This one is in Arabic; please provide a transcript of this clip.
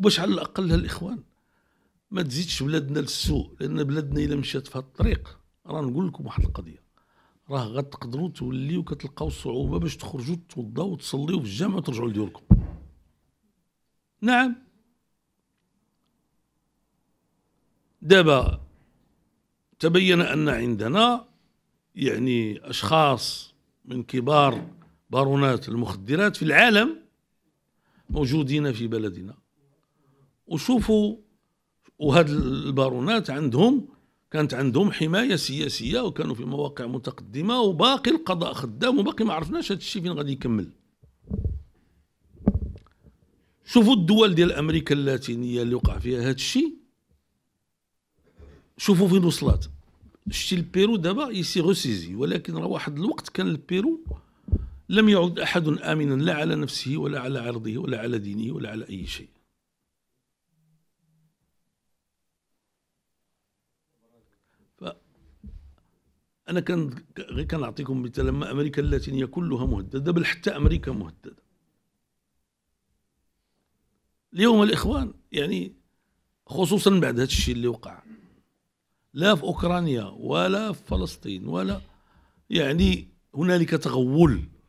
وباش على الاقل الاخوان ما تزيدش بلادنا للسوء لان بلادنا الا مشات في هذا الطريق راه نقول لكم واحد القضيه راه غتقدروا توليو كتلقاو صعوبه باش تخرجوا توضاو وتصليو في الجامع وترجعوا لديوركم نعم دابا تبين ان عندنا يعني اشخاص من كبار بارونات المخدرات في العالم موجودين في بلدنا وشوفوا وهاد البارونات عندهم كانت عندهم حمايه سياسيه وكانوا في مواقع متقدمه وباقي القضاء خدام وباقي ما عرفناش هذا الشيء فين غادي يكمل شوفوا الدول ديال امريكا اللاتينيه اللي وقع فيها هذا الشيء شوفوا فين وصلت شتي البيرو دابا يسي غوسيزي ولكن راه واحد الوقت كان البيرو لم يعد احد امنا لا على نفسه ولا على عرضه ولا على دينه ولا على اي شيء انا كان غير كنعطيكم مثال لما امريكا اللاتينيه كلها مهدده بل حتى امريكا مهدده اليوم الاخوان يعني خصوصا بعد هذا الشيء اللي وقع لا في اوكرانيا ولا في فلسطين ولا يعني هنالك تغول